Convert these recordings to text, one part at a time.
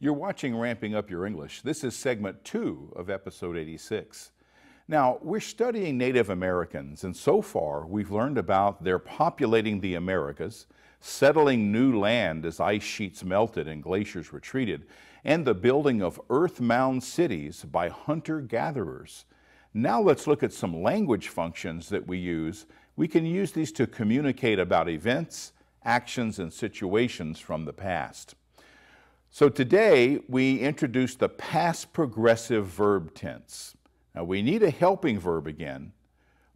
You're watching Ramping Up Your English. This is segment two of episode 86. Now, we're studying Native Americans, and so far we've learned about their populating the Americas, settling new land as ice sheets melted and glaciers retreated, and the building of earth mound cities by hunter gatherers. Now let's look at some language functions that we use. We can use these to communicate about events, actions, and situations from the past. So today we introduce the past progressive verb tense. Now we need a helping verb again,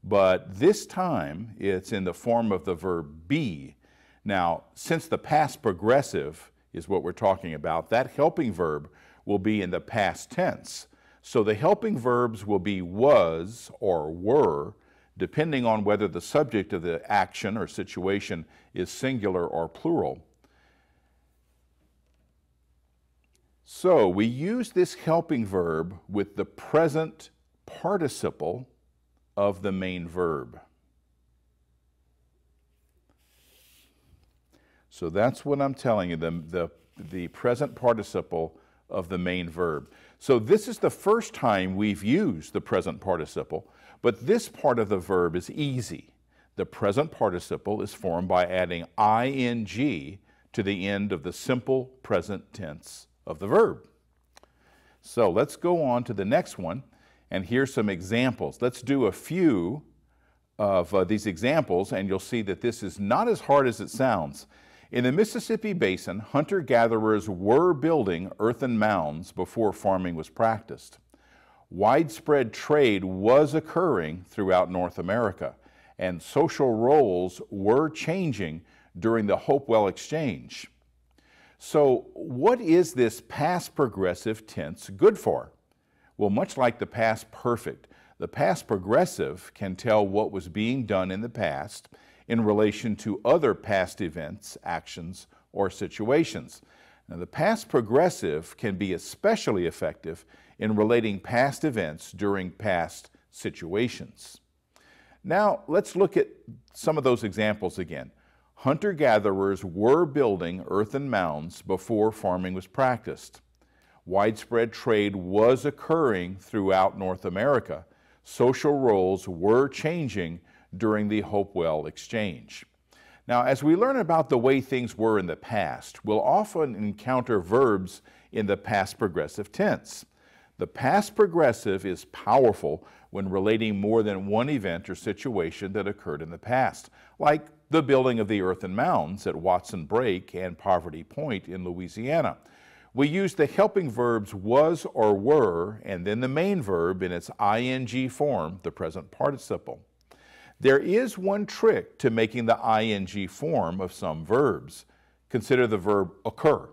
but this time it's in the form of the verb be. Now, since the past progressive is what we're talking about, that helping verb will be in the past tense. So the helping verbs will be was or were, depending on whether the subject of the action or situation is singular or plural. So we use this helping verb with the present participle of the main verb. So that's what I'm telling you, the, the, the present participle of the main verb. So this is the first time we've used the present participle, but this part of the verb is easy. The present participle is formed by adding ing to the end of the simple present tense of the verb. So let's go on to the next one, and here's some examples. Let's do a few of uh, these examples, and you'll see that this is not as hard as it sounds. In the Mississippi Basin, hunter gatherers were building earthen mounds before farming was practiced. Widespread trade was occurring throughout North America, and social roles were changing during the Hopewell Exchange. So what is this past progressive tense good for? Well, much like the past perfect, the past progressive can tell what was being done in the past in relation to other past events, actions, or situations. Now, the past progressive can be especially effective in relating past events during past situations. Now, let's look at some of those examples again hunter gatherers were building earthen mounds before farming was practiced. Widespread trade was occurring throughout North America. Social roles were changing during the Hopewell Exchange. Now, as we learn about the way things were in the past, we'll often encounter verbs in the past progressive tense. The past progressive is powerful when relating more than one event or situation that occurred in the past, like the building of the earthen mounds at Watson Break and Poverty Point in Louisiana. We use the helping verbs was or were, and then the main verb in its ing form, the present participle. There is one trick to making the ing form of some verbs. Consider the verb occur.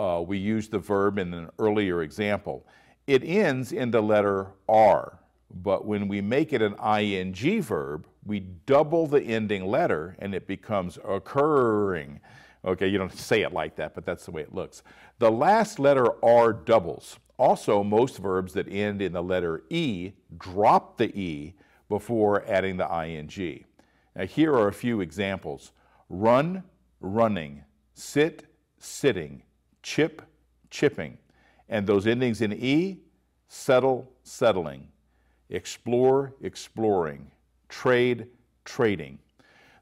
Uh, we used the verb in an earlier example. It ends in the letter R, but when we make it an ing verb, we double the ending letter and it becomes occurring. Okay, you don't say it like that, but that's the way it looks. The last letter R doubles. Also, most verbs that end in the letter E drop the E before adding the ing. Now, here are a few examples run, running, sit, sitting, chip, chipping. And those endings in E, settle, settling, explore, exploring, trade, trading.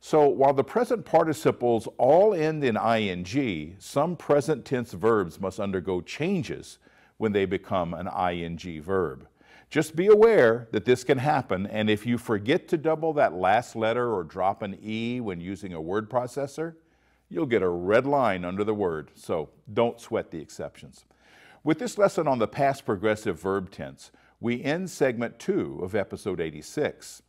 So while the present participles all end in ing, some present tense verbs must undergo changes when they become an ing verb. Just be aware that this can happen, and if you forget to double that last letter or drop an E when using a word processor, you'll get a red line under the word, so don't sweat the exceptions. With this lesson on the past progressive verb tense, we end segment two of episode 86.